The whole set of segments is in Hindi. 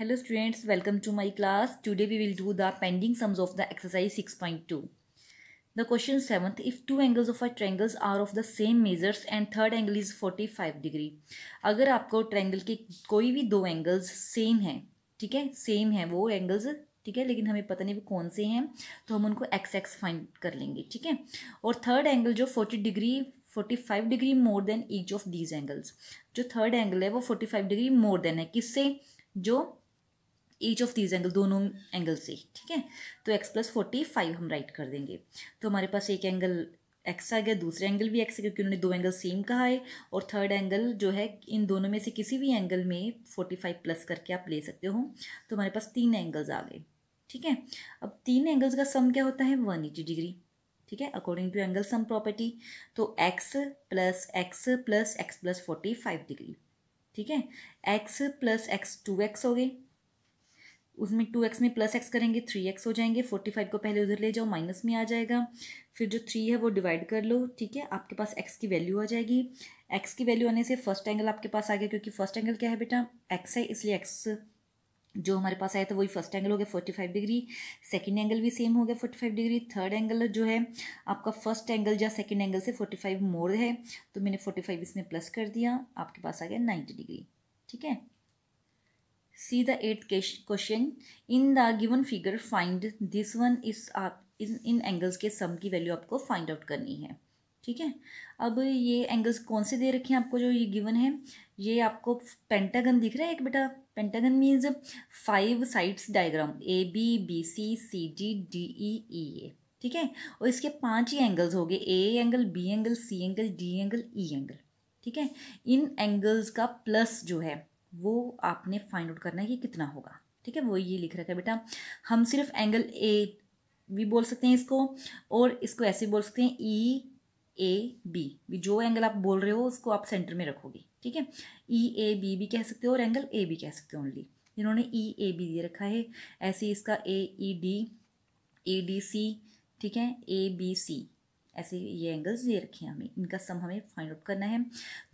Hello students welcome to my class today we will do the pending sums of the exercise six point two the question seventh if two angles of a triangles are of the same measures and third angle is forty five degree अगर आपको ट्रैंगल के कोई भी दो एंगल्स सेम हैं ठीक है सेम हैं वो एंगल्स ठीक है लेकिन हमें पता नहीं वो कौन से हैं तो हम उनको एक्स एक्स फाइंड कर लेंगे ठीक है और थर्ड एंगल जो forty degree forty five degree more than each of these angles जो थर्ड एंगल है वो forty five degree more than है किससे जो ईच ऑफ दीज एंगल दोनों एंगल से ठीक है तो एक्स प्लस फोर्टी फाइव हम राइट कर देंगे तो हमारे पास एक एंगल एक्स आ गया दूसरा एंगल भी एक्स है क्योंकि उन्होंने दो एंगल सेम कहा है और थर्ड एंगल जो है इन दोनों में से किसी भी एंगल में फोर्टी फाइव प्लस करके आप ले सकते हो तो हमारे पास तीन एंगल्स आ गए ठीक है अब तीन एंगल्स का सम क्या होता है वन एटी डिग्री ठीक है according to angle sum property तो x plus x plus x plus forty five degree ठीक है x plus x two x हो गए उसमें टू एक्स में प्लस एक्स करेंगे थ्री एक्स हो जाएंगे फोर्टी फाइव को पहले उधर ले जाओ माइनस में आ जाएगा फिर जो थ्री है वो डिवाइड कर लो ठीक है आपके पास एक्स की वैल्यू आ जाएगी एक्स की वैल्यू आने से फर्स्ट एंगल आपके पास आ गया क्योंकि फर्स्ट एंगल क्या है बेटा एक्स है इसलिए एक्स जो हमारे पास आया था वही फर्स्ट एंगल हो गया forty five degree second angle भी सेम हो गया forty five degree third angle जो है आपका फर्स्ट एंगल या सेकेंड एंगल से फोर्टी फाइव मोर है तो मैंने फोर्टी फाइव इसमें प्लस कर दिया आपके पास आ गया नाइन्टी डिग्री ठीक है See the eighth question. In the given figure find this one is आप इन इन एंगल्स के सम की वैल्यू आपको फाइंड आउट करनी है ठीक है अब ये एंगल्स कौन से दे रखे हैं आपको जो ये गिवन है ये आपको पेंटागन दिख रहा है एक बेटा pentagon means five sides diagram A B B C C D D E E A ठीक है और इसके पांच ही एंगल्स हो गए A angle B angle C angle D angle E angle ठीक है इन एंगल्स का प्लस जो है वो आपने फाइंड आउट करना है कि कितना होगा ठीक है वो ये लिख रखा है बेटा हम सिर्फ एंगल ए भी बोल सकते हैं इसको और इसको ऐसे बोल सकते हैं ई ए बी भी जो एंगल आप बोल रहे हो उसको आप सेंटर में रखोगे ठीक है ई ए बी भी कह सकते हो और एंगल ए भी कह सकते हो ओनली इन्होंने ई ए बी दे रखा है ऐसे इसका ए ई डी ए डी सी ठीक है ए बी सी ऐसे ये एंगल्स दे रखे हैं हमें इनका सम हमें फाइंड आउट करना है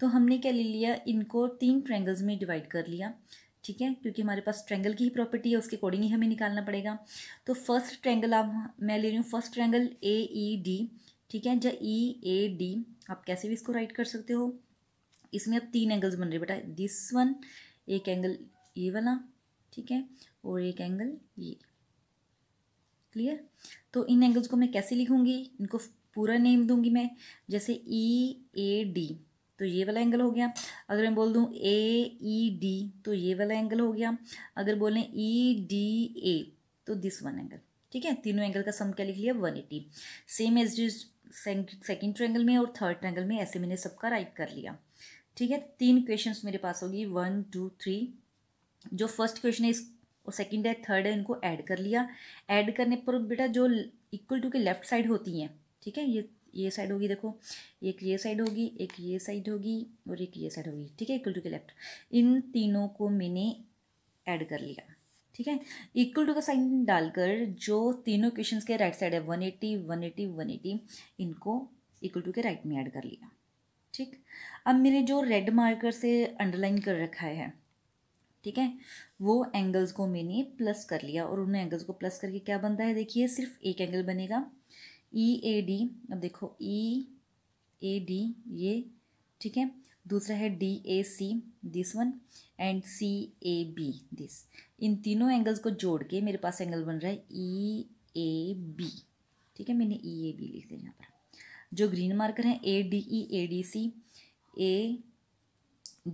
तो हमने क्या ले लिया इनको तीन ट्रैंगल्स में डिवाइड कर लिया ठीक है क्योंकि हमारे पास ट्रैंगल की ही प्रॉपर्टी है उसके अकॉर्डिंग ही हमें निकालना पड़ेगा तो फर्स्ट ट्रैंगल आप मैं ले रही हूँ first triangle A E D ठीक है जब ई ए डी आप कैसे भी इसको राइट कर सकते हो इसमें अब तीन एंगल्स बन रहे बेटा दिस वन एक एंगल ये e वाला ठीक है और एक एंगल ये क्लियर तो इन एंगल्स को मैं कैसे लिखूंगी इनको पूरा नेम दूंगी मैं जैसे ई ए डी तो ये वाला एंगल हो गया अगर मैं बोल दूँ ए ई डी तो ये वाला एंगल हो गया अगर बोलें ई डी ए तो दिस वन एंगल ठीक है तीनों एंगल का सम क्या लिख लिया one eighty same as second triangle में और थर्ड ट्रैंगल में ऐसे मैंने सबका राइट कर लिया ठीक है तीन क्वेश्चन मेरे पास होगी वन टू थ्री जो फर्स्ट क्वेश्चन है इस और सेकेंड है थर्ड है इनको ऐड कर लिया ऐड करने पर बेटा जो इक्वल टू के लेफ्ट साइड होती हैं ठीक है ये ये साइड होगी देखो एक ये साइड होगी एक ये साइड होगी और एक ये साइड होगी ठीक है इक्वल टू के लेफ्ट इन तीनों को मैंने ऐड कर लिया ठीक है इक्वल टू का साइन डालकर जो तीनों क्वेश्चंस के राइट साइड है one eighty one eighty one eighty इनको इक्वल टू के राइट में ऐड कर लिया ठीक अब मैंने जो रेड मार्कर से अंडरलाइन कर रखा है ठीक है वो एंगल्स को मैंने प्लस कर लिया और उन एंगल्स को प्लस करके क्या बनता है देखिए सिर्फ एक एंगल बनेगा ई ए डी अब देखो ई ए डी ये ठीक है दूसरा है D A C this one and C A B this इन तीनों एंगल्स को जोड़ के मेरे पास एंगल बन रहा है ई ए बी ठीक है मैंने ई ए बी लिख दिया यहाँ पर जो ग्रीन मार्कर है A D E A D C A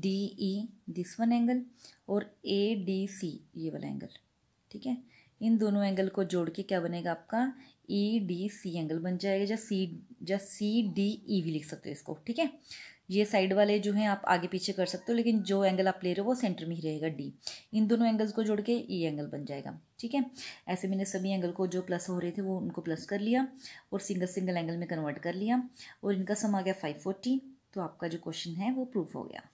D E this one angle और ए डी सी ये वाला एंगल ठीक है इन दोनों एंगल को जोड़ के क्या बनेगा आपका ई डी सी एंगल बन जाएगा या सी या सी डी ई भी लिख सकते हो इसको ठीक है ये साइड वाले जो हैं आप आगे पीछे कर सकते हो लेकिन जो एंगल आप ले रहे हो वो सेंटर में ही रहेगा डी इन दोनों एंगल्स को जोड़ के ई e एंगल बन जाएगा ठीक है ऐसे मैंने सभी एंगल को जो प्लस हो रहे थे वो उनको प्लस कर लिया और सिंगल सिंगल एंगल में कन्वर्ट कर लिया और इनका सम आ गया फाइव फोर्टी तो आपका जो क्वेश्चन है वो प्रूफ हो गया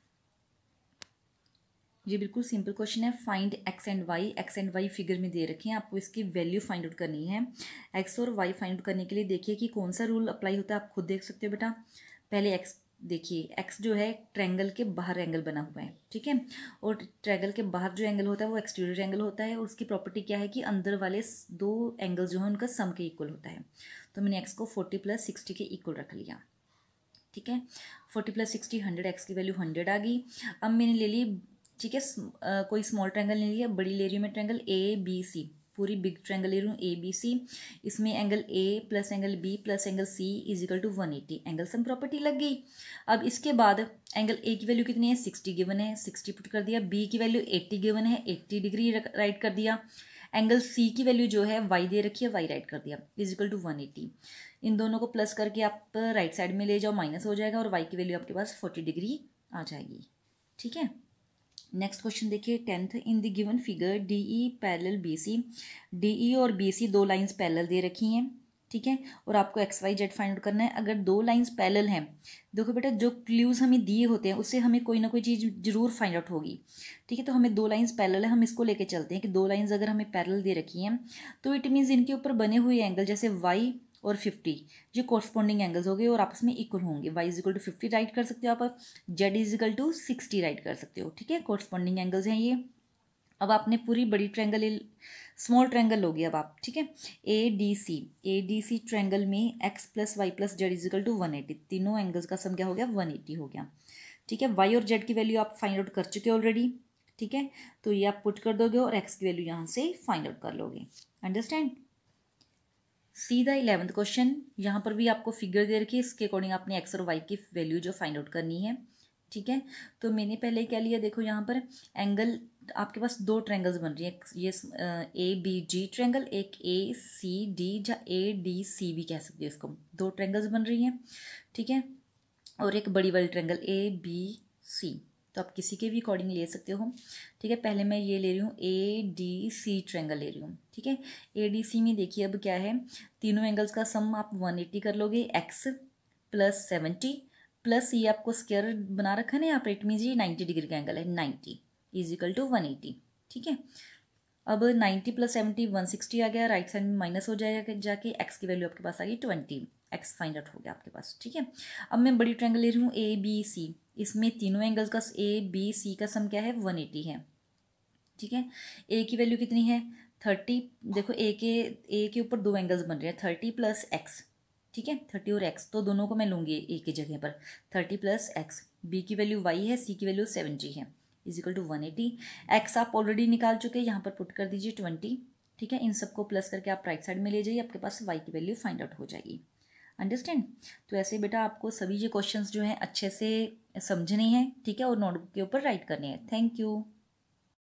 ये बिल्कुल सिंपल क्वेश्चन है find x and y x and y figure में दे रखे हैं आपको इसकी वैल्यू फाइंड आउट करनी है एक्स और वाई फाइंड आउट करने के लिए देखिए कि कौन सा रूल अप्लाई होता है आप खुद देख सकते हो बेटा पहले एक्स देखिए एक्स जो है ट्रैंगल के बाहर एंगल बना हुआ है ठीक है और ट्रैंगल के बाहर जो एंगल होता है वो एक्सटीरियर एंगल होता है और उसकी प्रॉपर्टी क्या है कि अंदर वाले दो एंगल जो है उनका सम के इक्वल होता है तो मैंने एक्स को फोर्टी प्लस सिक्सटी के इक्वल रख लिया ठीक है forty plus sixty hundred x की वैल्यू हंड्रेड आ गई अब मैंने ले ली ठीक है कोई स्मॉल ट्रैंगल नहीं लिया बड़ी ले रही हूँ मैं ट्रैंगल ए बी सी पूरी बिग ट्रैंगल ले रही हूँ ए बी सी इसमें angle A plus angle B plus angle C is equal to one eighty angle sum property लग गई अब इसके बाद एंगल ए की वैल्यू कितनी है सिक्सटी गिवन है सिक्सटी पुट कर दिया बी की वैल्यू एट्टी गिवन है एट्टी डिग्री राइट कर दिया एंगल सी की वैल्यू जो है वाई दे रखी है वाई राइट कर दिया is equal to one eighty इन दोनों को प्लस करके आप राइट साइड में ले जाओ माइनस हो जाएगा और वाई की वैल्यू आपके पास फोर्टी डिग्री आ जाएगी ठीक है नेक्स्ट क्वेश्चन देखिए tenth in the given figure D E parallel B C D E और बी सी दो लाइंस पैरल दे रखी हैं ठीक है और आपको x y z find out करना है अगर दो लाइंस पैरल हैं देखो बेटा जो क्ल्यूज़ हमें दिए होते हैं उससे हमें कोई ना कोई चीज़ जरूर फाइंड आउट होगी ठीक है तो हमें दो लाइंस पैरल है हम इसको लेके चलते हैं कि दो लाइंस अगर हमें पैरल दे रखी हैं तो इट मीन्स इनके ऊपर बने हुए एंगल जैसे वाई और फिफ्टी जो कॉरस्पॉन्डिंग एंगल्स हो गए और आपस में इक्वल होंगे y is equal to fifty right कर सकते हो आप z is equal to sixty right कर सकते हो ठीक है कॉरस्पॉन्डिंग एंगल्स हैं ये अब आपने पूरी बड़ी ट्रैंगल स्मॉल ट्रैंगल लोगे अब आप ठीक है A D C A D C triangle में x plus y plus z is equal to one eighty तीनों एंगल्स का सम क्या हो गया वन एटी हो गया ठीक है वाई और जेड की वैल्यू आप फाइंड आउट कर चुके ऑलरेडी ठीक है तो ये आप पुट कर दोगे और एक्स की वैल्यू यहाँ से फाइंड आउट कर लोगे अंडरस्टैंड सीधा इलेवंथ क्वेश्चन यहाँ पर भी आपको फिगर दे रखी है इसके अकॉर्डिंग आपने एक्स और वाई की वैल्यू जो फाइंड आउट करनी है ठीक है तो मैंने पहले क्या लिया देखो यहाँ पर एंगल आपके पास दो ट्रैंगल्स बन रही हैं ये ए बी जी ट्रैंगल एक ए सी डी या ए डी सी भी कह सकते हो इसको दो ट्रैंगल्स बन रही हैं ठीक है और एक बड़ी वाली ट्रैंगल ए बी सी तो आप किसी के भी अकॉर्डिंग ले सकते हो ठीक है पहले मैं ये ले रही हूँ ए डी सी ट्रेंगल ले रही हूँ ठीक है ए डी सी में देखिए अब क्या है तीनों एंगल्स का सम आप वन एट्टी कर लोगे एक्स प्लस सेवेंटी प्लस ये आपको स्केयर बना रखा है ना यहाँ पर इट मीन ये नाइन्टी डिग्री का एंगल है ninety is equal to one eighty ठीक है अब ninety plus seventy one sixty आ गया राइट साइड में माइनस हो जाएगा जाके एक्स की वैल्यू आपके पास आ गई ट्वेंटी एक्स फाइंड आउट हो गया आपके पास ठीक है अब मैं बड़ी ट्रैंगल ले रही हूँ ए बी सी इसमें तीनों एंगल्स का ए बी सी का सम क्या है वन एटी है ठीक है ए की वैल्यू कितनी है थर्टी देखो ए के ए के ऊपर दो एंगल्स बन रहे हैं थर्टी प्लस एक्स ठीक है थर्टी और एक्स तो दोनों को मैं लूँगी ए की जगह पर थर्टी प्लस एक्स बी की वैल्यू वाई है सी की वैल्यू सेवेंटी है is equal to one eighty x आप ऑलरेडी निकाल चुके हैं यहाँ पर पुट कर दीजिए ट्वेंटी ठीक है इन सबको प्लस करके आप राइट साइड में ले जाइए आपके पास वाई की वैल्यू फाइंड आउट हो जाएगी अंडरस्टैंड तो ऐसे बेटा आपको सभी ये क्वेश्चंस जो हैं अच्छे से समझने हैं ठीक है और नोटबुक के ऊपर राइट करने हैं थैंक यू